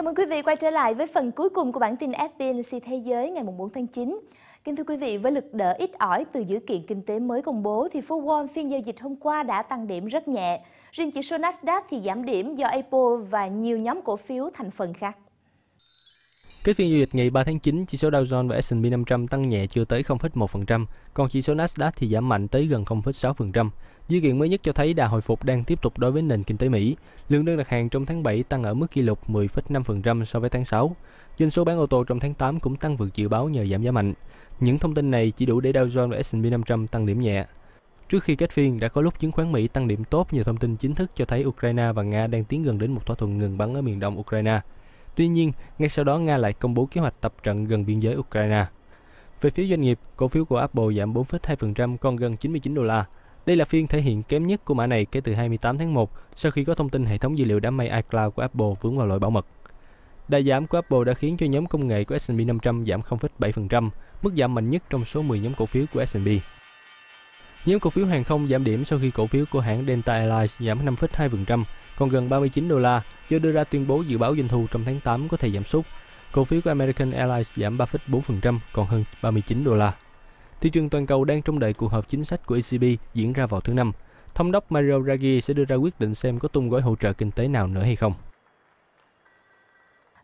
Chào mừng quý vị quay trở lại với phần cuối cùng của bản tin FVNC Thế giới ngày 4 tháng 9. Kính thưa quý vị, với lực đỡ ít ỏi từ dữ kiện kinh tế mới công bố thì phố Wall phiên giao dịch hôm qua đã tăng điểm rất nhẹ. Riêng chỉ số Nasdaq thì giảm điểm do Apple và nhiều nhóm cổ phiếu thành phần khác. Kết phiên giao dịch ngày 3 tháng 9, chỉ số Dow Jones và S&P 500 tăng nhẹ chưa tới 0,1%, còn chỉ số Nasdaq thì giảm mạnh tới gần 0,6%. Dữ kiện mới nhất cho thấy đà hồi phục đang tiếp tục đối với nền kinh tế Mỹ. Lượng đơn đặt hàng trong tháng 7 tăng ở mức kỷ lục 10,5% so với tháng 6. Doanh số bán ô tô trong tháng 8 cũng tăng vượt dự báo nhờ giảm giá mạnh. Những thông tin này chỉ đủ để Dow Jones và S&P 500 tăng điểm nhẹ. Trước khi kết phiên, đã có lúc chứng khoán Mỹ tăng điểm tốt nhờ thông tin chính thức cho thấy Ukraine và Nga đang tiến gần đến một thỏa thuận ngừng bắn ở miền đông Ukraine. Tuy nhiên, ngay sau đó Nga lại công bố kế hoạch tập trận gần biên giới Ukraine. Về phía doanh nghiệp, cổ phiếu của Apple giảm 4,2% còn gần 99 đô la. Đây là phiên thể hiện kém nhất của mã này kể từ 28 tháng 1 sau khi có thông tin hệ thống dữ liệu đám mây iCloud của Apple vướng vào lỗi bảo mật. Đà giảm của Apple đã khiến cho nhóm công nghệ của S&P 500 giảm 0,7%, mức giảm mạnh nhất trong số 10 nhóm cổ phiếu của S&P. Nhóm cổ phiếu hàng không giảm điểm sau khi cổ phiếu của hãng Delta Airlines giảm 5,2%, còn gần 39 đô la do đưa ra tuyên bố dự báo doanh thu trong tháng 8 có thể giảm sút. Cổ phiếu của American Airlines giảm 3,4% còn hơn 39 đô la. Thị trường toàn cầu đang trong đợi cuộc họp chính sách của ECB diễn ra vào thứ Năm. Thống đốc Mario Draghi sẽ đưa ra quyết định xem có tung gói hỗ trợ kinh tế nào nữa hay không.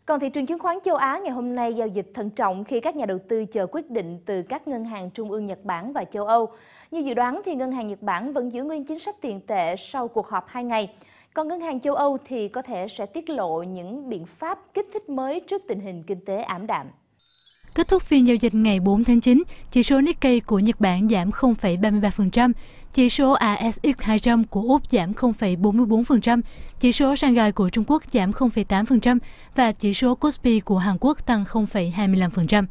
Còn thị trường chứng khoán châu Á ngày hôm nay giao dịch thận trọng khi các nhà đầu tư chờ quyết định từ các ngân hàng trung ương Nhật Bản và châu Âu. Như dự đoán thì ngân hàng Nhật Bản vẫn giữ nguyên chính sách tiền tệ sau cuộc họp 2 ngày. Còn ngân hàng châu Âu thì có thể sẽ tiết lộ những biện pháp kích thích mới trước tình hình kinh tế ảm đạm. Kết thúc phiên giao dịch ngày 4 tháng 9, chỉ số Nikkei của Nhật Bản giảm 0,33%, chỉ số ASX 200 của Úc giảm 0,44%, chỉ số Shanghai của Trung Quốc giảm 0,8% và chỉ số Kospi của Hàn Quốc tăng 0,25%.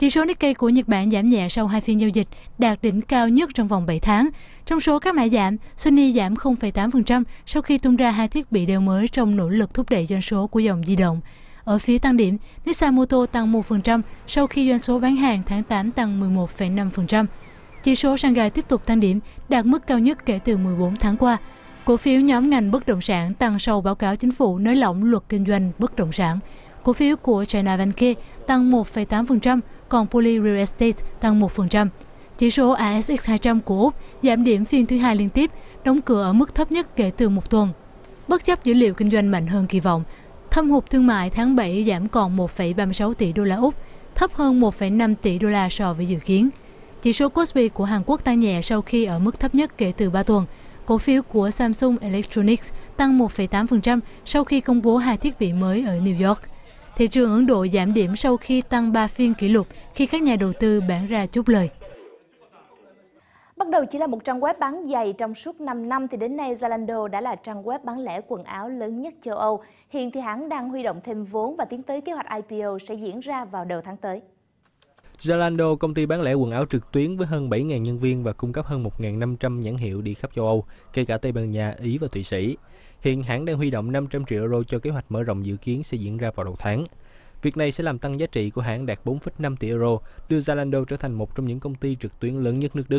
Chỉ số Nikkei của Nhật Bản giảm nhẹ sau hai phiên giao dịch, đạt đỉnh cao nhất trong vòng 7 tháng. Trong số các mã giảm, Sony giảm 0,8% sau khi tung ra hai thiết bị đều mới trong nỗ lực thúc đẩy doanh số của dòng di động. Ở phía tăng điểm, Nissan Motor tăng 1% sau khi doanh số bán hàng tháng 8 tăng 11,5%. Chỉ số Shanghai tiếp tục tăng điểm, đạt mức cao nhất kể từ 14 tháng qua. Cổ phiếu nhóm ngành bất động sản tăng sau báo cáo chính phủ nới lỏng luật kinh doanh bất động sản cổ phiếu của China Vanke tăng 1,8%, còn Poly Real Estate tăng 1%. Chỉ số ASX 200 của Úc giảm điểm phiên thứ hai liên tiếp, đóng cửa ở mức thấp nhất kể từ một tuần. Bất chấp dữ liệu kinh doanh mạnh hơn kỳ vọng, thâm hụt thương mại tháng 7 giảm còn 1,36 tỷ đô la Úc, thấp hơn 1,5 tỷ đô la so với dự kiến. Chỉ số Kospi của Hàn Quốc tăng nhẹ sau khi ở mức thấp nhất kể từ 3 tuần. Cổ phiếu của Samsung Electronics tăng 1,8% sau khi công bố hai thiết bị mới ở New York. Thị trường Ấn Độ giảm điểm sau khi tăng 3 phiên kỷ lục khi các nhà đầu tư bán ra chút lời. Bắt đầu chỉ là một trang web bán giày trong suốt 5 năm thì đến nay Zalando đã là trang web bán lẻ quần áo lớn nhất châu Âu. Hiện thì hãng đang huy động thêm vốn và tiến tới kế hoạch IPO sẽ diễn ra vào đầu tháng tới. Zalando, công ty bán lẻ quần áo trực tuyến với hơn 7.000 nhân viên và cung cấp hơn 1.500 nhãn hiệu đi khắp châu Âu, kể cả Tây Ban Nha, Ý và Thụy Sĩ. Hiện hãng đang huy động 500 triệu euro cho kế hoạch mở rộng dự kiến sẽ diễn ra vào đầu tháng. Việc này sẽ làm tăng giá trị của hãng đạt 4,5 tỷ euro, đưa Zalando trở thành một trong những công ty trực tuyến lớn nhất nước Đức.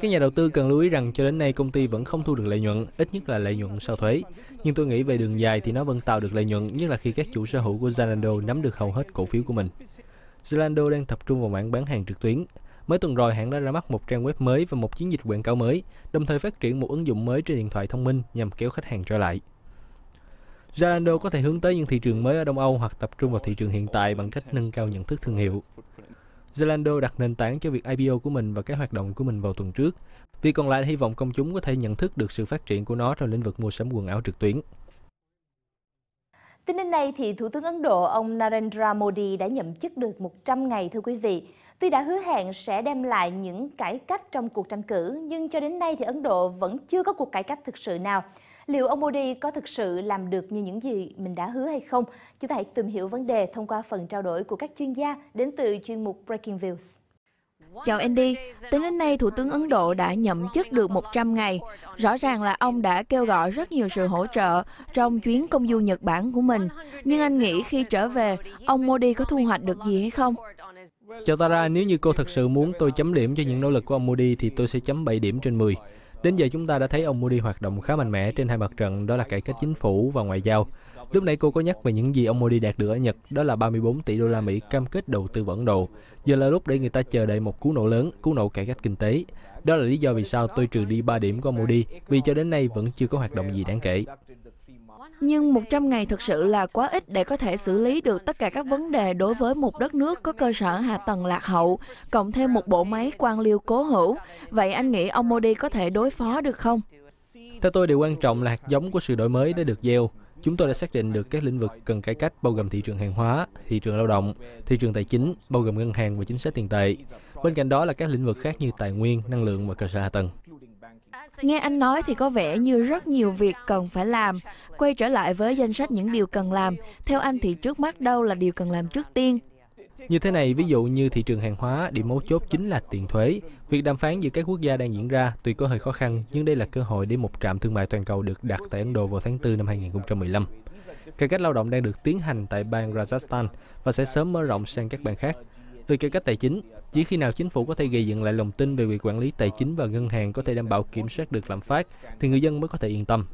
Các nhà đầu tư cần lưu ý rằng cho đến nay công ty vẫn không thu được lợi nhuận, ít nhất là lợi nhuận sau thuế. Nhưng tôi nghĩ về đường dài thì nó vẫn tạo được lợi nhuận, nhất là khi các chủ sở hữu của Zalando nắm được hầu hết cổ phiếu của mình. Zalando đang tập trung vào mảng bán hàng trực tuyến. Mới tuần rồi, hãng đã ra mắt một trang web mới và một chiến dịch quảng cáo mới, đồng thời phát triển một ứng dụng mới trên điện thoại thông minh nhằm kéo khách hàng trở lại. Zalando có thể hướng tới những thị trường mới ở Đông Âu hoặc tập trung vào thị trường hiện tại bằng cách nâng cao nhận thức thương hiệu. Zalando đặt nền tảng cho việc IPO của mình và các hoạt động của mình vào tuần trước. Vì còn lại hy vọng công chúng có thể nhận thức được sự phát triển của nó trong lĩnh vực mua sắm quần áo trực tuyến. Tính đến nay, thì Thủ tướng Ấn Độ ông Narendra Modi đã nhậm chức được 100 ngày thưa quý vị. Tuy đã hứa hẹn sẽ đem lại những cải cách trong cuộc tranh cử, nhưng cho đến nay thì Ấn Độ vẫn chưa có cuộc cải cách thực sự nào. Liệu ông Modi có thực sự làm được như những gì mình đã hứa hay không? Chúng ta hãy tìm hiểu vấn đề thông qua phần trao đổi của các chuyên gia đến từ chuyên mục Breaking Views. Chào Andy, tính đến nay Thủ tướng Ấn Độ đã nhậm chức được 100 ngày. Rõ ràng là ông đã kêu gọi rất nhiều sự hỗ trợ trong chuyến công du Nhật Bản của mình. Nhưng anh nghĩ khi trở về, ông Modi có thu hoạch được gì hay không? Chào Tara, nếu như cô thật sự muốn tôi chấm điểm cho những nỗ lực của ông Modi thì tôi sẽ chấm 7 điểm trên 10. Đến giờ chúng ta đã thấy ông Modi hoạt động khá mạnh mẽ trên hai mặt trận đó là cải cách chính phủ và ngoại giao. Lúc nãy cô có nhắc về những gì ông Modi đạt được ở Nhật, đó là 34 tỷ đô la Mỹ cam kết đầu tư vào Ấn Độ. Giờ là lúc để người ta chờ đợi một cú nổ lớn, cú nổ cải cách kinh tế. Đó là lý do vì sao tôi trừ đi 3 điểm của ông Modi, vì cho đến nay vẫn chưa có hoạt động gì đáng kể. Nhưng 100 ngày thực sự là quá ít để có thể xử lý được tất cả các vấn đề đối với một đất nước có cơ sở hạ tầng lạc hậu, cộng thêm một bộ máy quan liêu cố hữu. Vậy anh nghĩ ông Modi có thể đối phó được không? Theo tôi, điều quan trọng là hạt giống của sự đổi mới đã được gieo. Chúng tôi đã xác định được các lĩnh vực cần cải cách bao gồm thị trường hàng hóa, thị trường lao động, thị trường tài chính, bao gồm ngân hàng và chính sách tiền tệ. Bên cạnh đó là các lĩnh vực khác như tài nguyên, năng lượng và cơ sở hạ tầng. Nghe anh nói thì có vẻ như rất nhiều việc cần phải làm. Quay trở lại với danh sách những điều cần làm, theo anh thì trước mắt đâu là điều cần làm trước tiên? Như thế này, ví dụ như thị trường hàng hóa, điểm mấu chốt chính là tiền thuế. Việc đàm phán giữa các quốc gia đang diễn ra tuy có hơi khó khăn, nhưng đây là cơ hội để một trạm thương mại toàn cầu được đặt tại Ấn Độ vào tháng 4 năm 2015. Cải cách lao động đang được tiến hành tại bang Rajasthan và sẽ sớm mở rộng sang các bang khác. Về cải cách tài chính, chỉ khi nào chính phủ có thể gây dựng lại lòng tin về việc quản lý tài chính và ngân hàng có thể đảm bảo kiểm soát được lạm phát, thì người dân mới có thể yên tâm.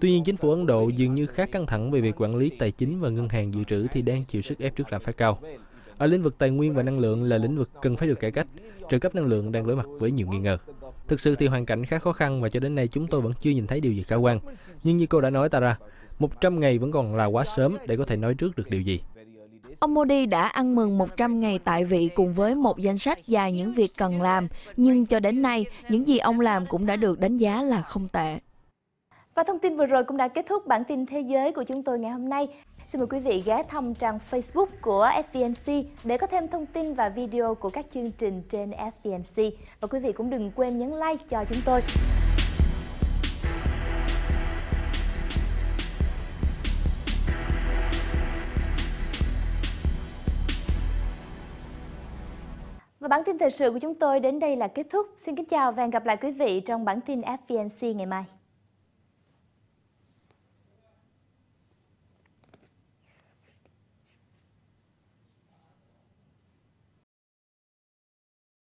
Tuy nhiên, chính phủ Ấn Độ dường như khá căng thẳng về việc quản lý tài chính và ngân hàng dự trữ thì đang chịu sức ép trước lạm phát cao. Ở lĩnh vực tài nguyên và năng lượng là lĩnh vực cần phải được cải cách. Trợ cấp năng lượng đang đối mặt với nhiều nghi ngờ. Thực sự thì hoàn cảnh khá khó khăn và cho đến nay chúng tôi vẫn chưa nhìn thấy điều gì khả quan. Nhưng như cô đã nói Tara, 100 ngày vẫn còn là quá sớm để có thể nói trước được điều gì. Ông Modi đã ăn mừng 100 ngày tại vị cùng với một danh sách dài những việc cần làm, nhưng cho đến nay, những gì ông làm cũng đã được đánh giá là không tệ. Và thông tin vừa rồi cũng đã kết thúc bản tin thế giới của chúng tôi ngày hôm nay. Xin mời quý vị ghé thăm trang Facebook của FVNC để có thêm thông tin và video của các chương trình trên FVNC Và quý vị cũng đừng quên nhấn like cho chúng tôi. Và bản tin thời sự của chúng tôi đến đây là kết thúc. Xin kính chào và hẹn gặp lại quý vị trong bản tin FVNC ngày mai.